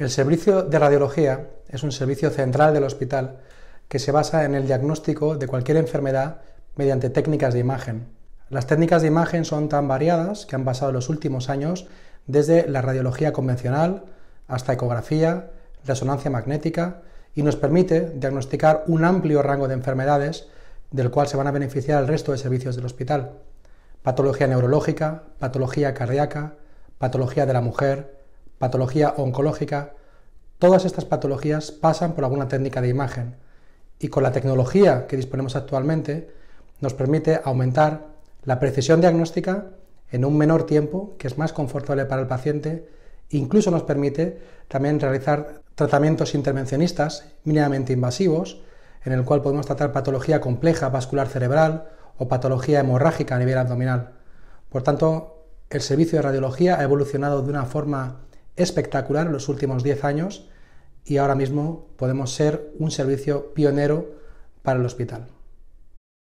El servicio de radiología es un servicio central del hospital que se basa en el diagnóstico de cualquier enfermedad mediante técnicas de imagen. Las técnicas de imagen son tan variadas que han pasado los últimos años desde la radiología convencional hasta ecografía, resonancia magnética y nos permite diagnosticar un amplio rango de enfermedades del cual se van a beneficiar el resto de servicios del hospital. Patología neurológica, patología cardíaca, patología de la mujer, patología oncológica, Todas estas patologías pasan por alguna técnica de imagen y con la tecnología que disponemos actualmente nos permite aumentar la precisión diagnóstica en un menor tiempo, que es más confortable para el paciente, incluso nos permite también realizar tratamientos intervencionistas mínimamente invasivos, en el cual podemos tratar patología compleja vascular cerebral o patología hemorrágica a nivel abdominal. Por tanto, el servicio de radiología ha evolucionado de una forma espectacular en los últimos 10 años y ahora mismo podemos ser un servicio pionero para el hospital.